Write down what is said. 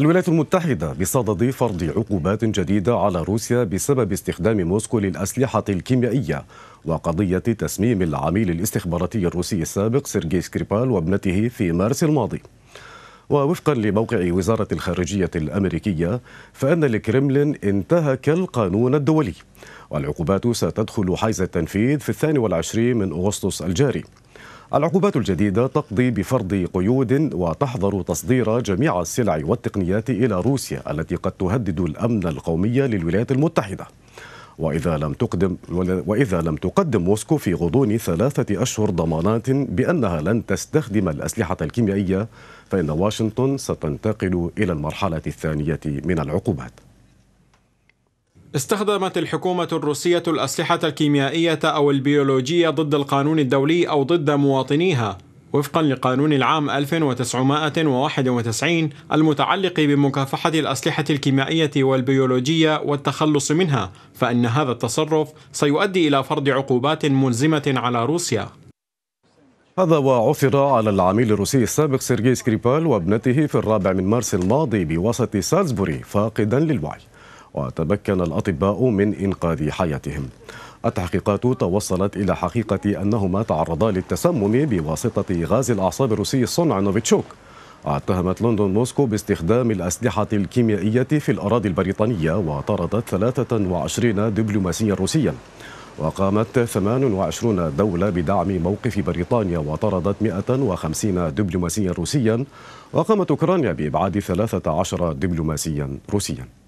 الولايات المتحدة بصدد فرض عقوبات جديدة على روسيا بسبب استخدام موسكو للأسلحة الكيميائية وقضية تسميم العميل الاستخباراتي الروسي السابق سيرجي سكريبال وابنته في مارس الماضي ووفقا لموقع وزارة الخارجية الأمريكية فإن الكرملين انتهك القانون الدولي والعقوبات ستدخل حيز التنفيذ في الثاني والعشرين من أغسطس الجاري العقوبات الجديدة تقضي بفرض قيود وتحظر تصدير جميع السلع والتقنيات إلى روسيا التي قد تهدد الأمن القومي للولايات المتحدة وإذا لم تقدم وإذا لم تقدم موسكو في غضون ثلاثة أشهر ضمانات بأنها لن تستخدم الأسلحة الكيميائية فإن واشنطن ستنتقل إلى المرحلة الثانية من العقوبات استخدمت الحكومة الروسية الأسلحة الكيميائية أو البيولوجية ضد القانون الدولي أو ضد مواطنيها وفقا لقانون العام 1991 المتعلق بمكافحة الأسلحة الكيميائية والبيولوجية والتخلص منها فإن هذا التصرف سيؤدي إلى فرض عقوبات ملزمة على روسيا هذا وعثر على العميل الروسي السابق سيرجي سكريبال وابنته في الرابع من مارس الماضي بوسط سالزبوري فاقدا للوعي وتمكن الأطباء من إنقاذ حياتهم التحقيقات توصلت إلى حقيقة أنهما تعرضا للتسمم بواسطة غاز الأعصاب الروسي صنع نوفيتشوك اتهمت لندن موسكو باستخدام الأسلحة الكيميائية في الأراضي البريطانية وطردت 23 دبلوماسيا روسيا وقامت 28 دولة بدعم موقف بريطانيا وطردت 150 دبلوماسيا روسيا وقامت أوكرانيا بإبعاد 13 دبلوماسيا روسيا